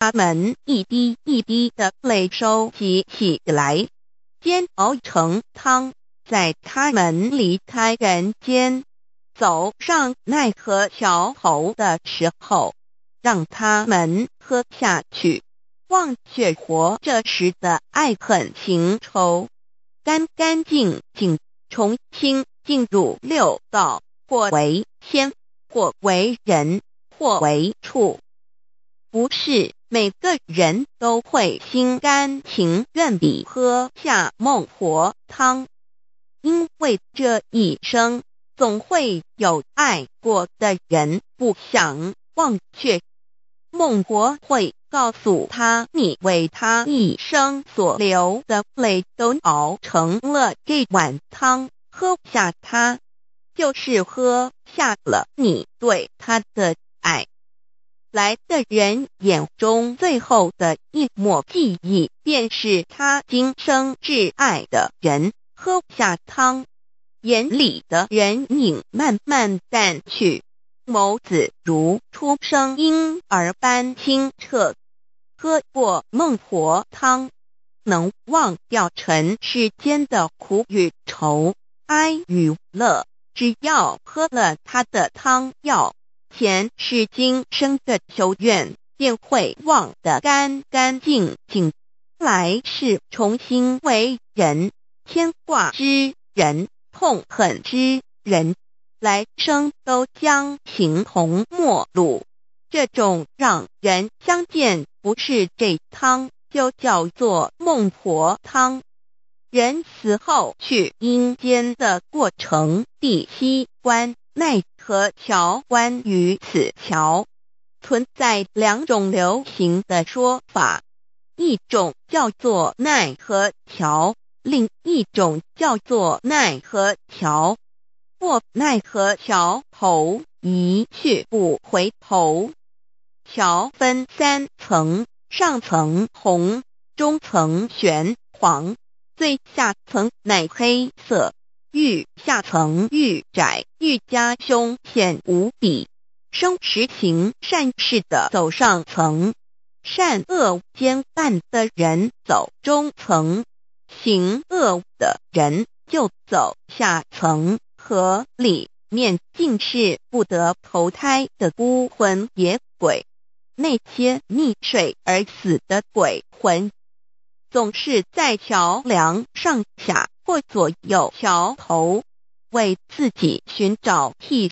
他们一滴一滴的泪收集起来，煎熬成汤。在他们离开人间，走上奈何桥头的时候，让他们喝下去，忘却活着时的爱恨情仇，干干净净重新进入六道，或为仙，或为人，或为畜，不是。每个人都会心甘情愿地喝下孟婆汤，因为这一生总会有爱过的人不想忘却。孟婆会告诉他，你为他一生所流的泪都熬成了这碗汤，喝下它就是喝下了你对他的。来的人眼中最后的一抹记忆，便是他今生挚爱的人喝下汤，眼里的人影慢慢淡去，眸子如出生婴儿般清澈。喝过孟婆汤，能忘掉尘世间的苦与愁、哀与乐。只要喝了他的汤药。前是今生的仇愿，便会忘得干干净净；来世重新为人，牵挂之人、痛恨之人，来生都将形同陌路。这种让人相见，不是这汤，就叫做孟婆汤。人死后去阴间的过程，第七关。奈何桥关于此桥存在两种流行的说法，一种叫做奈何桥，另一种叫做奈何桥过奈何桥头一去不回头。桥分三层，上层红，中层玄黄，最下层乃黑色。欲下层，欲窄，欲加凶险无比。生持行善事的走上层，善恶兼半的人走中层，行恶的人就走下层。河里面尽是不得投胎的孤魂野鬼，那些溺水而死的鬼魂，总是在桥梁上下。或左右桥头，为自己寻找替。